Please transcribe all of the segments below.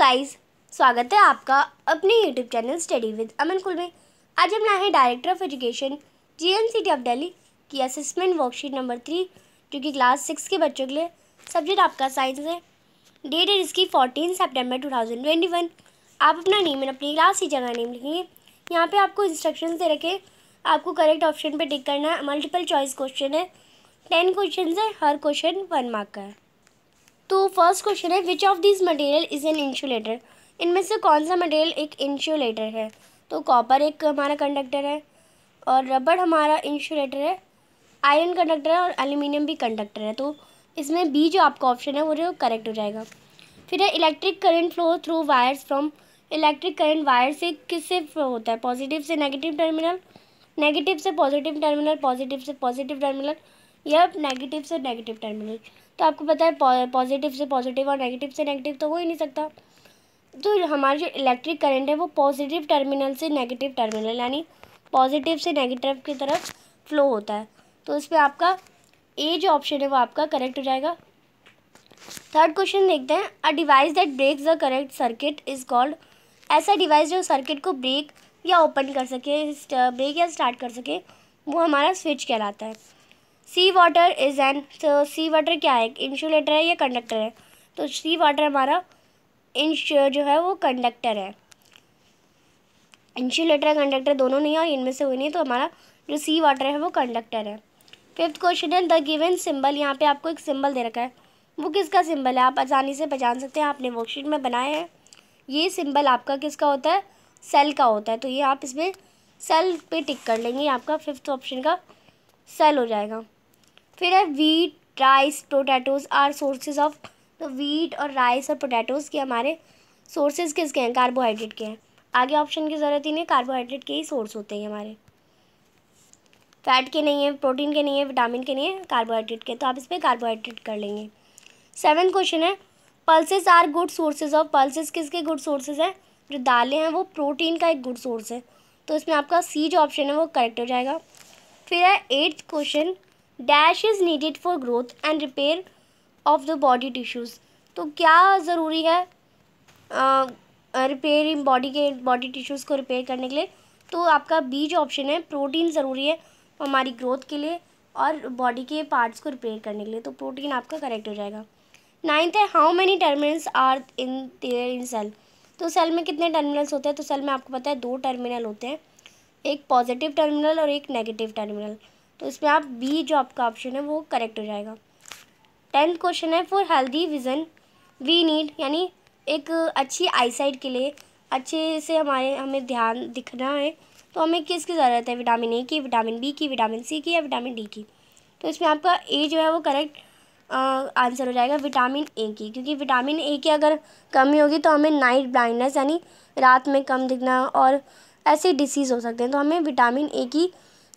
guys स्वागत है आपका अपने YouTube channel study with Aman कुल में आज हम लाए director of education G N C T of Delhi की असेसमेंट वर्कशीट नंबर थ्री जो कि क्लास सिक्स के बच्चों के लिए सब्जेक्ट आपका साइंस है डेट है इसकी fourteen September two thousand twenty one आप अपना नेम एंड अपनी क्लास की जगह नेम लिखेंगे यहाँ पर आपको इंस्ट्रक्शन दे रखे आपको करेक्ट ऑप्शन पर टिक करना है मल्टीपल चॉइस क्वेश्चन है टेन क्वेश्चन है हर क्वेश्चन वन मार्क का है तो फर्स्ट क्वेश्चन है which of this material is an insulator इनमें से कौन सा मटेरियल एक इंसुलेटर है तो कॉपर एक हमारा कंडक्टर है और रबड़ हमारा इंसुलेटर है आयरन कंडक्टर है और एल्यूमिनियम भी कंडक्टर है तो इसमें बी जो आपका ऑप्शन है वो जो करेक्ट हो जाएगा फिर है electric current flow through wires from electric current wire से किससे फ्लो होता है पॉजिटिव से नेगेटिव टर्मिनल नेगेटिव से पॉजिटिव टर्मिनल पॉजिटिव से पॉजिटिव टर्मिनल या नेगेटिव से नेगेटिव टर्मिनल तो आपको पता है पॉजिटिव से पॉजिटिव और नेगेटिव से नेगेटिव तो हो ही नहीं सकता तो हमारे जो इलेक्ट्रिक करंट है वो पॉजिटिव टर्मिनल से नेगेटिव टर्मिनल यानी पॉजिटिव से नेगेटिव की तरफ फ्लो होता है तो पर आपका ए जो ऑप्शन है वो आपका करेक्ट हो जाएगा थर्ड क्वेश्चन देखते हैं a device that breaks the correct circuit is called ऐसा डिवाइस जो सर्किट को ब्रेक या ओपन कर सके ब्रेक या स्टार्ट कर सके वो हमारा स्विच कहलाता है सी वाटर इज़ एन तो सी वाटर क्या है इंसुलेटर है या कंडक्टर है तो सी वाटर हमारा इंश जो है वो कंडक्टर है इंसुलेटर कंडक्टर दोनों नहीं है और इनमें से हुई नहीं तो हमारा जो सी वाटर है वो कंडक्टर है फिफ्थ क्वेश्चन है द गिवन सिंबल यहाँ पे आपको एक सिंबल दे रखा है वो किसका सिंबल है आप आसानी से पहचान सकते हैं आपने वर्कशीट में बनाए हैं ये सिंबल आपका किसका होता है सेल का होता है तो ये आप इसमें सेल पे टिक कर लेंगे आपका फिफ्थ ऑप्शन का सेल हो जाएगा फिर है wheat rice potatoes are sources of तो वीट और राइस और पोटैटोज़ के हमारे सोर्सेज किसके हैं कार्बोहाइड्रेट के हैं आगे ऑप्शन की ज़रूरत ही नहीं कार्बोहाइड्रेट के ही सोर्स होते हैं हमारे फैट के नहीं है प्रोटीन के नहीं है विटामिन के नहीं है कार्बोहाइड्रेट के तो आप इस पर कार्बोहाइड्रेट कर लेंगे सेवन क्वेश्चन है pulses are good sources of pulses किसके गुड सोर्सेज हैं जो दालें हैं वो प्रोटीन का एक गुड सोर्स है तो इसमें आपका सी जो ऑप्शन है वो करेक्ट हो जाएगा फिर है eighth question dash is needed for growth and repair of the body tissues तो क्या ज़रूरी है रिपेयर इन बॉडी के बॉडी टिश्यूज़ को रिपेयर करने के लिए तो आपका बी जो ऑप्शन है प्रोटीन ज़रूरी है हमारी ग्रोथ के लिए और बॉडी के पार्ट्स को रिपेयर करने के लिए तो प्रोटीन आपका करेक्ट हो जाएगा नाइन्थ है how many terminals are in there in cell तो सेल में कितने टर्मिनल्स होते हैं तो सेल में आपको पता है दो टर्मिनल होते हैं एक पॉजिटिव टर्मिनल और एक नेगेटिव टर्मिनल तो इसमें आप बी जो आपका ऑप्शन है वो करेक्ट हो जाएगा टेंथ क्वेश्चन है for healthy vision we need यानी एक अच्छी आईसाइट के लिए अच्छे से हमारे हमें ध्यान दिखना है तो हमें किसकी ज़रूरत है विटामिन ए की विटामिन बी की विटामिन सी की या विटामिन डी की तो इसमें आपका ए जो है वो करेक्ट आंसर हो जाएगा विटामिन ए की क्योंकि विटामिन ए की अगर कमी होगी तो हमें नाइट ब्लाइंडनेस यानी रात में कम दिखना और ऐसे डिसीज़ हो सकते हैं तो हमें विटामिन ए की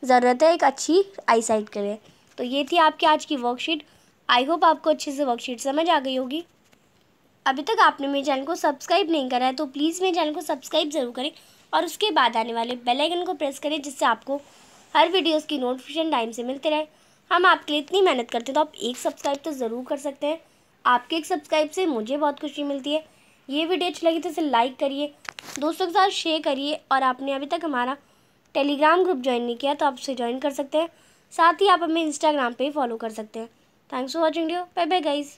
ज़रूरत है एक अच्छी आई साइट के लिए तो ये थी आपकी आज की वर्कशीट आई होप आपको अच्छे से वर्कशीट समझ आ गई होगी अभी तक आपने मेरे चैनल को सब्सक्राइब नहीं करा है तो प्लीज़ मेरे चैनल को सब्सक्राइब ज़रूर करें और उसके बाद आने वाले बेल आइकन को प्रेस करें जिससे आपको हर वीडियोज़ की नोटिफिकेशन टाइम से मिलते रहे हम आपके लिए इतनी मेहनत करते हैं तो आप एक सब्सक्राइब तो ज़रूर कर सकते हैं आपके एक सब्सक्राइब से मुझे बहुत खुशी मिलती है ये वीडियो अच्छी लगी तो इसे लाइक करिए दोस्तों के साथ शेयर करिए और आपने अभी तक हमारा टेलीग्राम ग्रुप ज्वाइन नहीं किया तो आप उसे ज्वाइन कर सकते हैं साथ ही आप हमें इंस्टाग्राम पे फॉलो कर सकते हैं thanks for watching video bye bye guys